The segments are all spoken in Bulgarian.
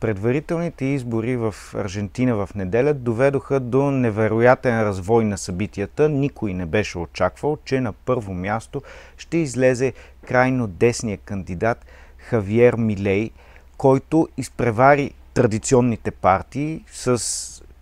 Предварителните избори в Аржентина в неделя доведоха до невероятен развой на събитията. Никой не беше очаквал, че на първо място ще излезе крайно десния кандидат Хавиер Милей, който изпревари традиционните партии с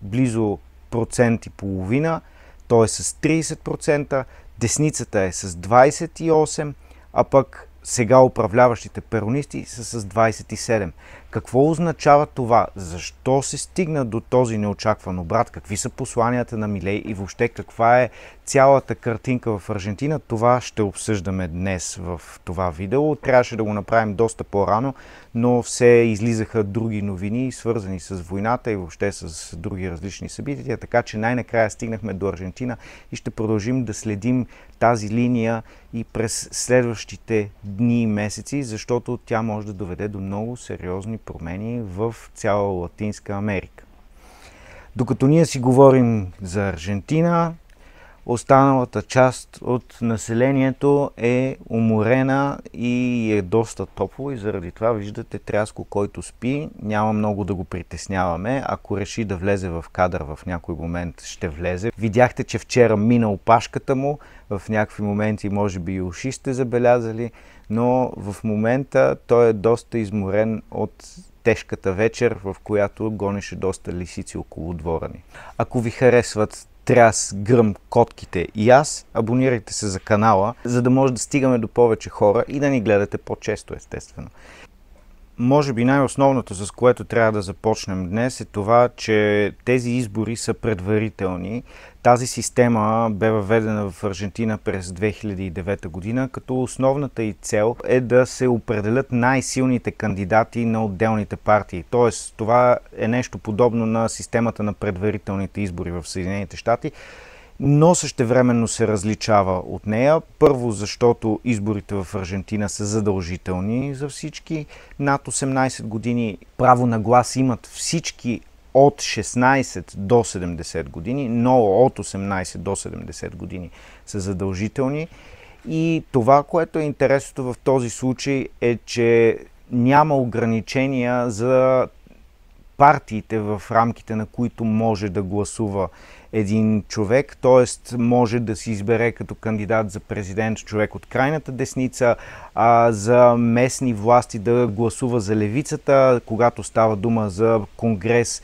близо процент и половина, т.е. с 30%, десницата е с 28%, а пък сега управляващите перонисти са с 27%. Какво означава това? Защо се стигна до този неочакван обрат? Какви са посланията на Милей и въобще каква е цялата картинка в Аржентина? Това ще обсъждаме днес в това видео. Трябваше да го направим доста по-рано, но все излизаха други новини, свързани с войната и въобще с други различни събития, така че най-накрая стигнахме до Аржентина и ще продължим да следим тази линия и през следващите дни и месеци, защото тя може да доведе до много сериозни културни промени в цяла Латинска Америка. Докато ние си говорим за Аржентина, останалата част от населението е уморена и е доста топло и заради това виждате тряско, който спи. Няма много да го притесняваме. Ако реши да влезе в кадър в някой момент, ще влезе. Видяхте, че вчера мина опашката му. В някакви моменти може би и уши сте забелязали, но в момента той е доста изморен от тежката вечер, в която гонеше доста лисици около двора ни. Ако ви харесват Тряс, Гръм, Котките и аз, абонирайте се за канала, за да може да стигаме до повече хора и да ни гледате по-често, естествено може би най-основното, с което трябва да започнем днес, е това, че тези избори са предварителни. Тази система бе въведена в Аржентина през 2009 година, като основната и цел е да се определят най-силните кандидати на отделните партии. Тоест, това е нещо подобно на системата на предварителните избори в Съединените щати но същевременно се различава от нея. Първо, защото изборите в Аржентина са задължителни за всички. Над 18 години право на глас имат всички от 16 до 70 години, но от 18 до 70 години са задължителни. И това, което е интересното в този случай е, че няма ограничения за партиите в рамките на които може да гласува един човек, т.е. може да се избере като кандидат за президент човек от крайната десница, а за местни власти да гласува за левицата, когато става дума за конгрес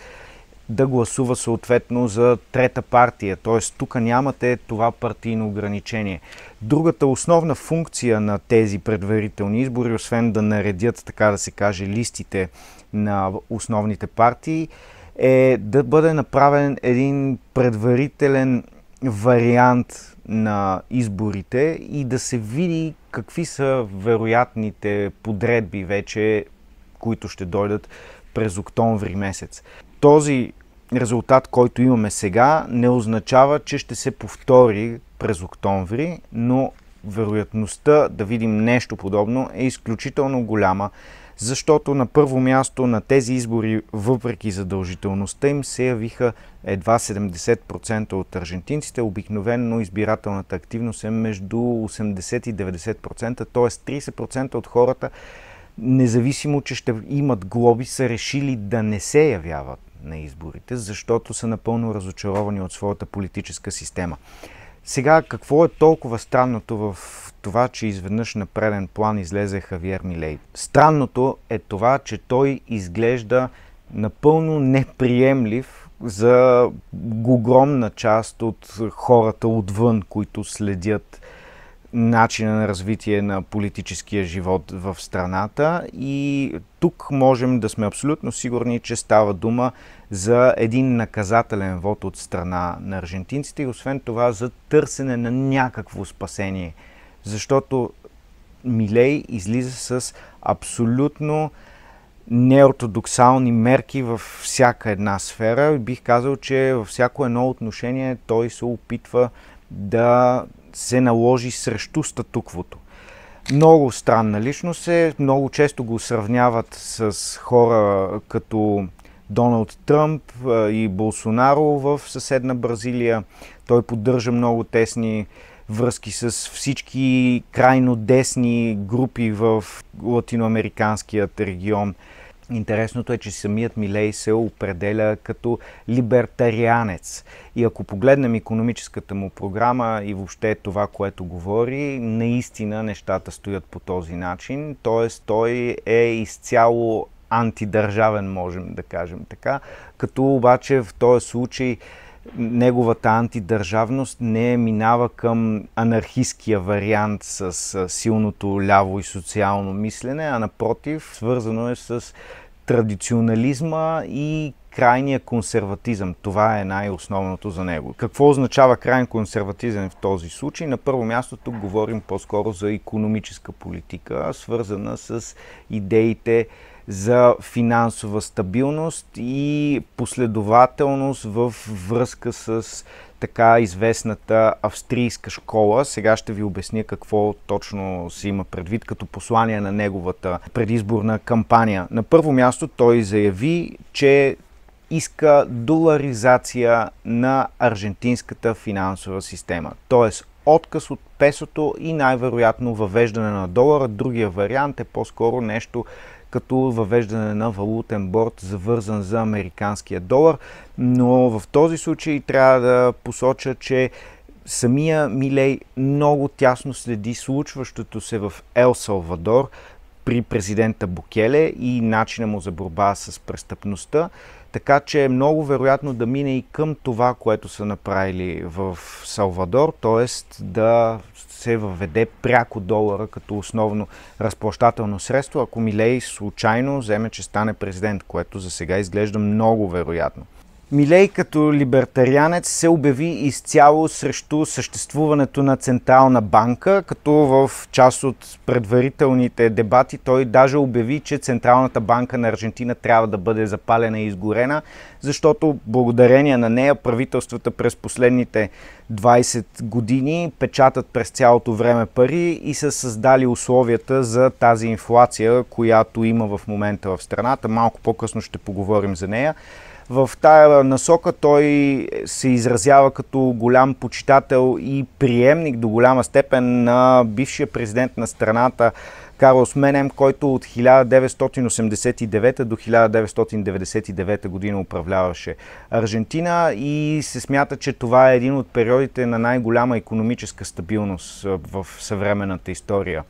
да гласува съответно за трета партия. Т.е. тук нямате това партийно ограничение. Другата основна функция на тези предварителни избори, освен да наредят, така да се каже, листите на основните партии, е да бъде направен един предварителен вариант на изборите и да се види какви са вероятните подредби вече, които ще дойдат през октомври месец. Този резултат, който имаме сега, не означава, че ще се повтори през октомври, но вероятността да видим нещо подобно е изключително голяма защото на първо място на тези избори, въпреки задължителността им, се явиха едва 70% от аржентинците. Обикновенно избирателната активност е между 80 и 90%, т.е. 30% от хората, независимо, че ще имат глоби, са решили да не се явяват на изборите, защото са напълно разочаровани от своята политическа система. Сега, какво е толкова странното в това, че изведнъж на преден план излезе Хавиер Милей? Странното е това, че той изглежда напълно неприемлив за огромна част от хората отвън, които следят начина на развитие на политическия живот в страната и тук можем да сме абсолютно сигурни, че става дума за един наказателен вод от страна на аржентинците и освен това за търсене на някакво спасение. Защото Милей излиза с абсолютно неортодоксални мерки във всяка една сфера. Бих казал, че във всяко едно отношение той се опитва да се наложи срещу статуквото. Много странна личност е, много често го сравняват с хора като Доналд Тръмп и Болсонаро в съседна Бразилия. Той поддържа много тесни връзки с всички крайно десни групи в латиноамериканският регион. Интересното е, че самият Милей се определя като либертарианец. И ако погледнем економическата му програма и въобще това, което говори, наистина нещата стоят по този начин. Тоест той е изцяло антидържавен, можем да кажем така. Като обаче в този случай неговата антидържавност не е минава към анархистския вариант с силното ляво и социално мислене, а напротив, свързано е с традиционализма и крайния консерватизъм. Това е най-основното за него. Какво означава крайен консерватизъм в този случай? На първо място тук говорим по-скоро за економическа политика, свързана с идеите за финансова стабилност и последователност в връзка с така известната австрийска школа. Сега ще ви обясня какво точно се има предвид като послание на неговата предизборна кампания. На първо място той заяви, че иска доларизация на аржентинската финансова система. Тоест отказ от песото и най-вероятно въвеждане на долара. Другия вариант е по-скоро нещо като въвеждане на валутен борт, завързан за американския долар. Но в този случай трябва да посоча, че самия Милей много тясно следи случващото се в Ел Салвадор при президента Букеле и начина му за борба с престъпността. Така че е много вероятно да мине и към това, което са направили в Салвадор, т.е. да се въведе пряко долара като основно разплащателно средство, ако Милей случайно вземе, че стане президент, което за сега изглежда много вероятно. Милей като либертарианец се обяви изцяло срещу съществуването на Централна банка, като в част от предварителните дебати той даже обяви, че Централната банка на Аржентина трябва да бъде запалена и изгорена, защото благодарение на нея правителствата през последните 20 години печатат през цялото време пари и са създали условията за тази инфлация, която има в момента в страната. Малко по-късно ще поговорим за нея в тая насока той се изразява като голям почитател и приемник до голяма степен на бившия президент на страната Карлос Менем, който от 1989 до 1999 година управляваше Аржентина и се смята, че това е един от периодите на най-голяма економическа стабилност в съвременната история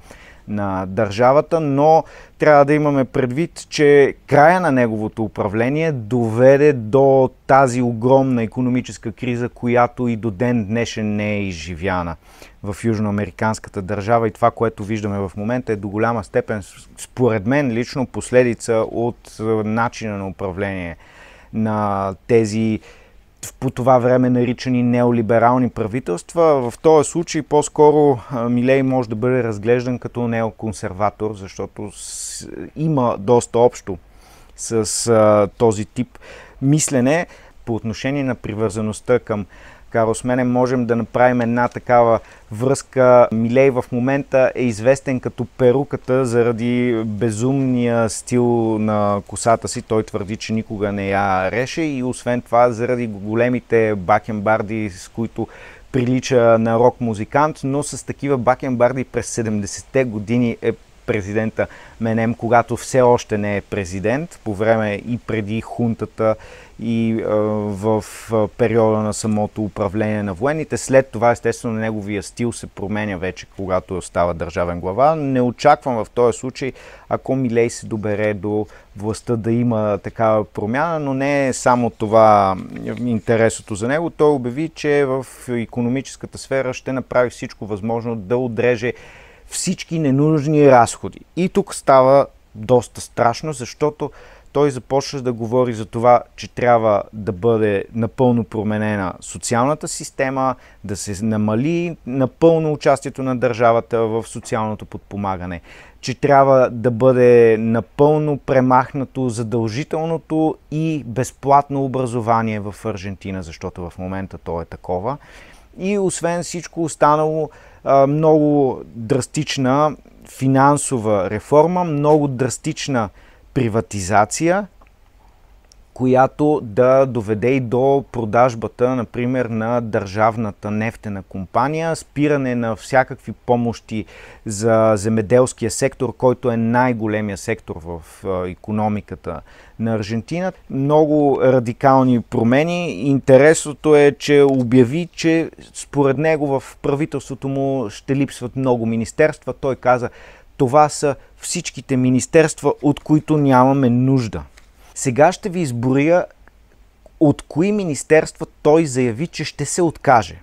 на държавата, но трябва да имаме предвид, че края на неговото управление доведе до тази огромна економическа криза, която и до ден днешен не е изживяна в южноамериканската държава и това, което виждаме в момента е до голяма степен, според мен лично, последица от е, начина на управление на тези по това време наричани неолиберални правителства. В този случай по-скоро Милей може да бъде разглеждан като неоконсерватор, защото има доста общо с този тип мислене по отношение на привързаността към Карл Сменен, можем да направим една такава връзка. Милей в момента е известен като перуката заради безумния стил на косата си. Той твърди, че никога не я реше и освен това заради големите бакенбарди, с които прилича на рок музикант, но с такива бакенбарди през 70-те години е президента Менем, когато все още не е президент, по време и преди хунтата и в периода на самото управление на военните. След това, естествено, неговия стил се променя вече, когато става държавен глава. Не очаквам в този случай, ако Милей се добере до властта да има такава промяна, но не е само това интересото за него. Той обяви, че в економическата сфера ще направи всичко възможно да отреже всички ненужни разходи. И тук става доста страшно, защото той започна да говори за това, че трябва да бъде напълно променена социалната система, да се намали напълно участието на държавата в социалното подпомагане, че трябва да бъде напълно премахнато задължителното и безплатно образование в Аржентина, защото в момента то е такова. И освен всичко останало, много драстична финансова реформа, много драстична реформа, приватизация, която да доведе и до продажбата, например, на държавната нефтена компания, спиране на всякакви помощи за земеделския сектор, който е най-големия сектор в економиката на Аржентина. Много радикални промени. Интересното е, че обяви, че според него в правителството му ще липсват много министерства. Той каза, това са всичките министерства, от които нямаме нужда. Сега ще ви изборя от кои министерства той заяви, че ще се откаже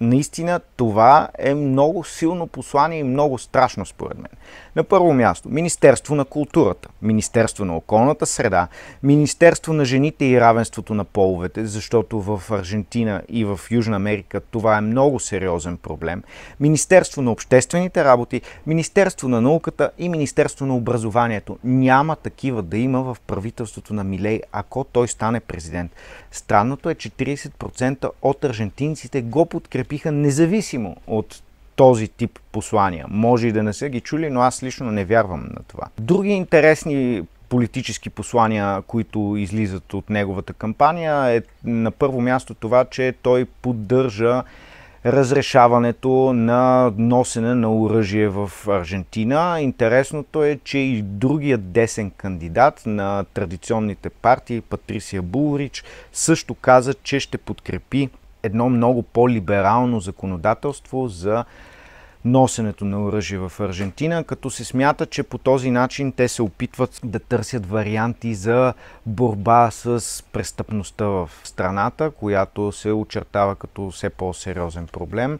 наистина това е много силно послание и много страшно според мен. На първо място, Министерство на културата, Министерство на околната среда, Министерство на жените и равенството на половете, защото в Аржентина и в Южна Америка това е много сериозен проблем, Министерство на обществените работи, Министерство на науката и Министерство на образованието. Няма такива да има в правителството на Милей, ако той стане президент. Странното е, че 30% от аржентинците го подкрепят подкрепиха независимо от този тип послания. Може и да не са ги чули, но аз лично не вярвам на това. Други интересни политически послания, които излизат от неговата кампания е на първо място това, че той поддържа разрешаването на носене на оръжие в Аржентина. Интересното е, че и другият десен кандидат на традиционните партии, Патрисия Булрич, също каза, че ще подкрепи едно много по-либерално законодателство за носенето на оръжие в Аржентина, като се смята, че по този начин те се опитват да търсят варианти за борба с престъпността в страната, която се очертава като все по-сериозен проблем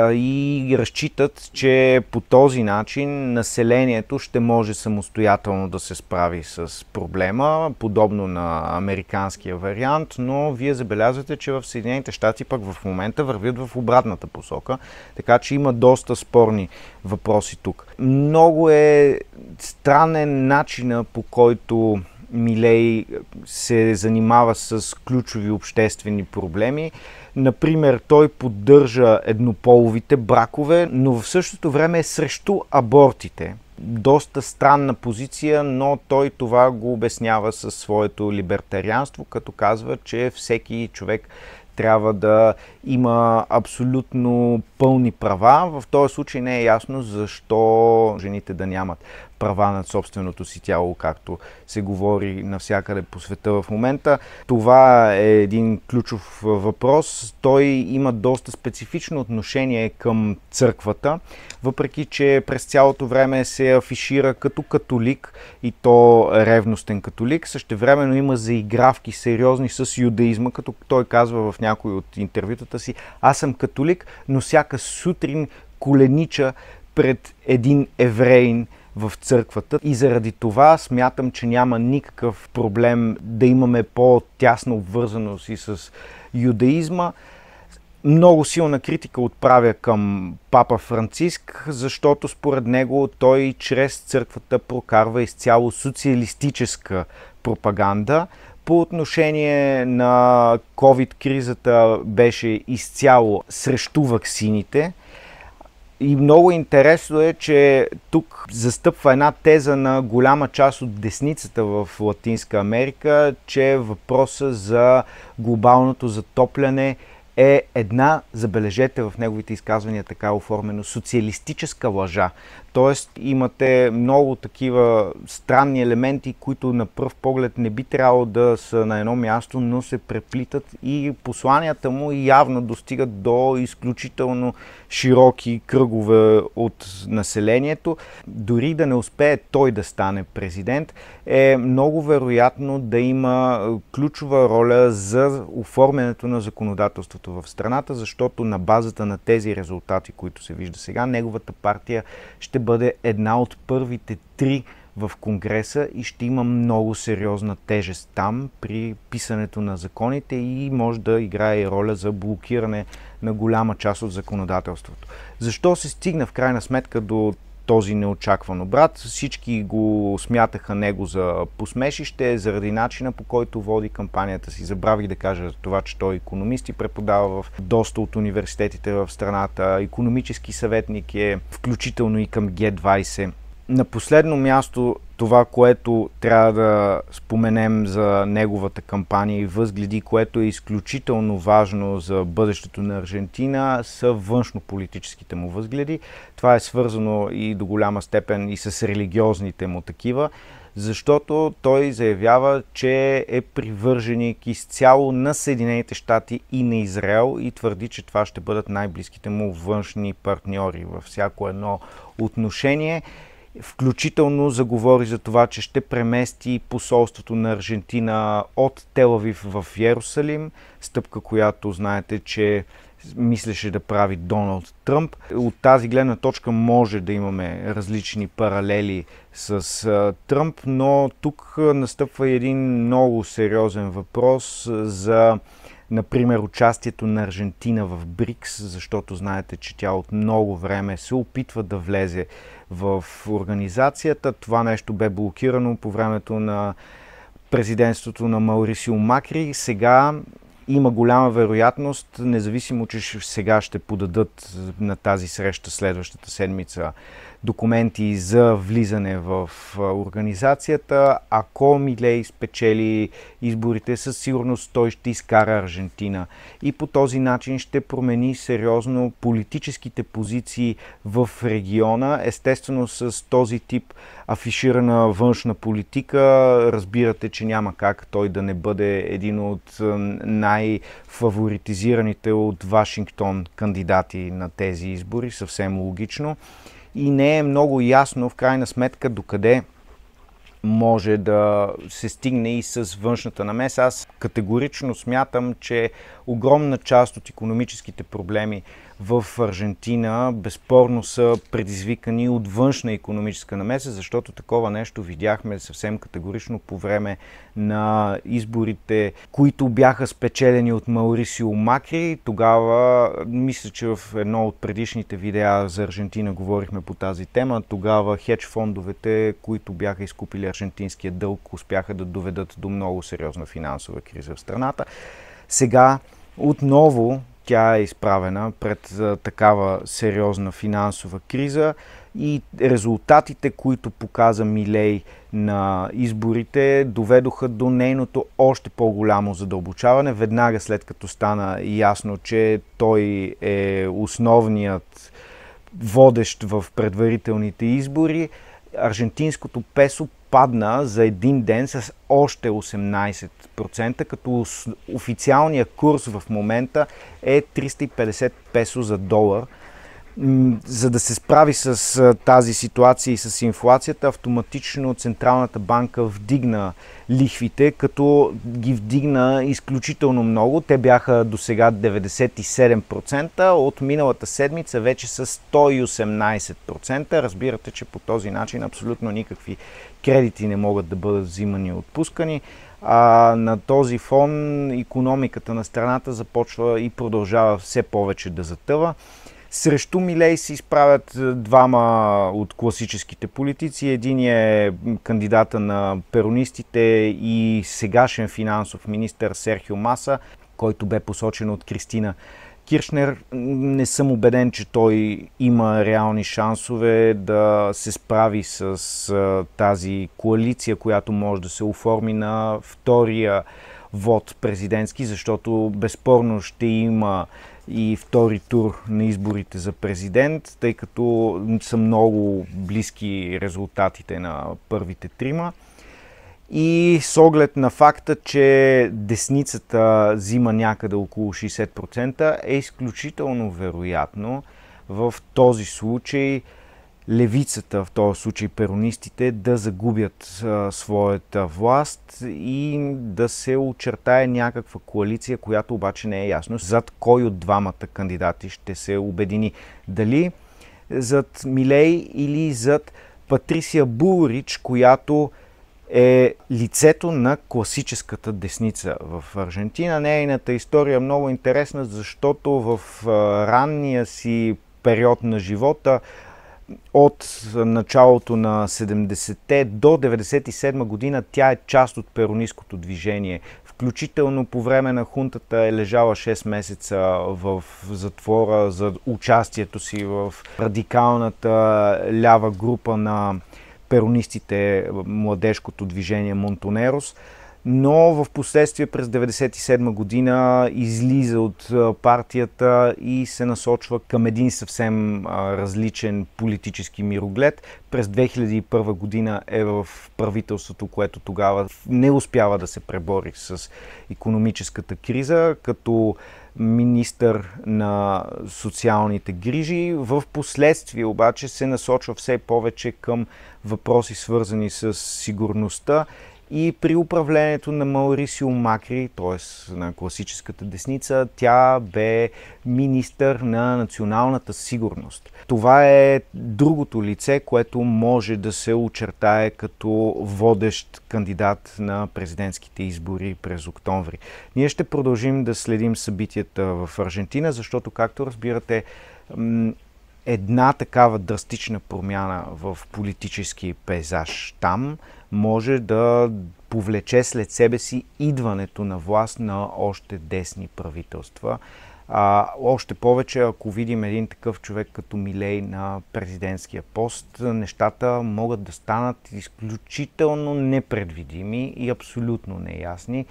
и разчитат, че по този начин населението ще може самостоятелно да се справи с проблема, подобно на американския вариант, но вие забелязвате, че в Съединените щати пък в момента вървят в обратната посока, така че има доста спорни въпроси тук. Много е странен начина по който Милей се занимава с ключови обществени проблеми. Например, той поддържа еднополовите бракове, но в същото време е срещу абортите. Доста странна позиция, но той това го обяснява със своето либертарианство, като казва, че всеки човек трябва да има абсолютно пълни права. В този случай не е ясно защо жените да нямат права над собственото си тяло, както се говори навсякъде по света в момента. Това е един ключов въпрос. Той има доста специфично отношение към църквата, въпреки че през цялото време се афишира като католик и то ревностен католик. Същевременно има заигравки сериозни с юдаизма, като той казва в някой от интервютата си, аз съм католик, но всяка сутрин коленича пред един евреин, в църквата. И заради това смятам, че няма никакъв проблем да имаме по-тясна обвързаност и с юдаизма. Много силна критика отправя към папа Франциск, защото според него той чрез църквата прокарва изцяло социалистическа пропаганда, по отношение на COVID-кризата беше изцяло срещу ваксините. И много интересно е, че тук застъпва една теза на голяма част от десницата в Латинска Америка, че въпроса за глобалното затопляне е една, забележете в неговите изказвания така оформено, социалистическа лъжа. Тоест имате много такива странни елементи, които на пръв поглед не би трябвало да са на едно място, но се преплитат и посланията му явно достигат до изключително широки кръгове от населението. Дори да не успее той да стане президент, е много вероятно да има е, ключова роля за оформянето на законодателството в страната, защото на базата на тези резултати, които се вижда сега, неговата партия ще бъде една от първите три в Конгреса и ще има много сериозна тежест там при писането на законите и може да играе и роля за блокиране на голяма част от законодателството. Защо се стигна в крайна сметка до този неочакван обрат. Всички го смятаха него за посмешище заради начина по който води кампанията си. Забравих да кажа за това, че той е економист и преподава в доста от университетите в страната. Економически съветник е, включително и към Г20 на последно място това, което трябва да споменем за неговата кампания и възгледи, което е изключително важно за бъдещето на Аржентина, са външнополитическите му възгледи. Това е свързано и до голяма степен и с религиозните му такива, защото той заявява, че е привърженик изцяло на Съединените щати и на Израел и твърди, че това ще бъдат най-близките му външни партньори във всяко едно отношение. Включително заговори за това, че ще премести посолството на Аржентина от Телавив в Ярусалим, стъпка, която знаете, че мислеше да прави Доналд Тръмп. От тази гледна точка може да имаме различни паралели с Тръмп, но тук настъпва един много сериозен въпрос за Например, участието на Аржентина в БРИКС, защото знаете, че тя от много време се опитва да влезе в организацията. Това нещо бе блокирано по времето на президентството на Маурисио Макри. Сега има голяма вероятност, независимо, че сега ще подадат на тази среща следващата седмица документи за влизане в организацията. Ако Милей спечели изборите, със сигурност той ще изкара Аржентина и по този начин ще промени сериозно политическите позиции в региона. Естествено, с този тип афиширана външна политика, разбирате, че няма как той да не бъде един от най-фаворитизираните от Вашингтон кандидати на тези избори, съвсем логично и не е много ясно в крайна сметка докъде може да се стигне и с външната намеса. Аз категорично смятам, че огромна част от економическите проблеми в Аржентина безспорно са предизвикани от външна економическа намеса, защото такова нещо видяхме съвсем категорично по време на изборите, които бяха спечелени от Маурисио Макри. Тогава, мисля, че в едно от предишните видеа за Аржентина говорихме по тази тема. Тогава хедж фондовете, които бяха изкупили аржентинския дълг, успяха да доведат до много сериозна финансова криза в страната. Сега отново тя е изправена пред такава сериозна финансова криза и резултатите, които показа Милей на изборите, доведоха до нейното още по-голямо задълбочаване, веднага след като стана ясно, че той е основният водещ в предварителните избори аржентинското песо спадна за един ден с още 18%, като официалният курс в момента е 350 песо за долар – за да се справи с тази ситуация и с инфлацията, автоматично Централната банка вдигна лихвите, като ги вдигна изключително много. Те бяха до сега 97%, от миналата седмица вече са 118%. Разбирате, че по този начин абсолютно никакви кредити не могат да бъдат взимани и отпускани. А на този фон економиката на страната започва и продължава все повече да затъва. Срещу Милей се изправят е, двама от класическите политици. Един е кандидата на перонистите и сегашен финансов министр Серхио Маса, който бе посочен от Кристина Киршнер. Не съм убеден, че той има реални шансове да се справи с е, тази коалиция, която може да се оформи на втория вод президентски, защото безспорно ще има и втори тур на изборите за президент, тъй като са много близки резултатите на първите трима. И с оглед на факта, че десницата взима някъде около 60%, е изключително вероятно в този случай левицата, в този случай перонистите, да загубят а, своята власт и да се очертае някаква коалиция, която обаче не е ясно зад кой от двамата кандидати ще се обедини. Дали зад Милей или зад Патрисия Булрич, която е лицето на класическата десница в Аржентина. Нейната история е много интересна, защото в ранния си период на живота от началото на 70-те до 97 година тя е част от перонистското движение. Включително по време на хунтата е лежала 6 месеца в затвора за участието си в радикалната лява група на перонистите младежкото движение Монтонерос но в последствие през 1997 година излиза от партията и се насочва към един съвсем различен политически мироглед. През 2001 година е в правителството, което тогава не успява да се пребори с економическата криза, като министър на социалните грижи. В последствие обаче се насочва все повече към въпроси свързани с сигурността и при управлението на Маорисио Макри, т.е. на класическата десница, тя бе министър на националната сигурност. Това е другото лице, което може да се очертае като водещ кандидат на президентските избори през октомври. Ние ще продължим да следим събитията в Аржентина, защото, както разбирате, една такава драстична промяна в политически пейзаж там – може да повлече след себе си идването на власт на още десни правителства. А, още повече, ако видим един такъв човек като Милей на президентския пост, нещата могат да станат изключително непредвидими и абсолютно неясни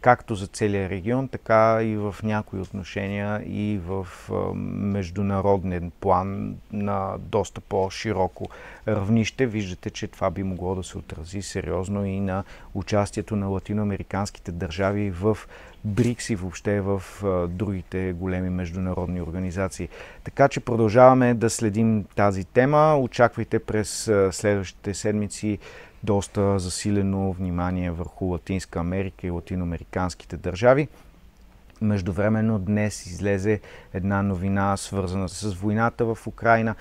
както за целия регион, така и в някои отношения и в международен план на доста по-широко равнище. Виждате, че това би могло да се отрази сериозно и на участието на латиноамериканските държави в БРИКС и въобще в другите големи международни организации. Така че продължаваме да следим тази тема. Очаквайте през следващите седмици доста засилено внимание върху Латинска Америка и латиноамериканските държави. Междувременно днес излезе една новина, свързана с войната в Украина.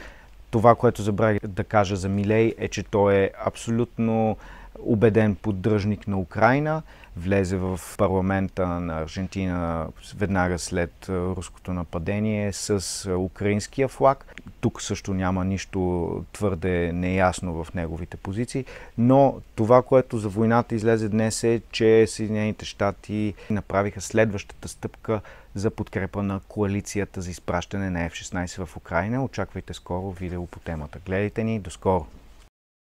Това, което забравих да кажа за Милей, е, че той е абсолютно убеден поддръжник на Украина влезе в парламента на Аржентина веднага след руското нападение с украинския флаг. Тук също няма нищо твърде неясно в неговите позиции, но това, което за войната излезе днес е, че Съединените щати направиха следващата стъпка за подкрепа на коалицията за изпращане на F-16 в Украина. Очаквайте скоро видео по темата. Гледайте ни, до скоро!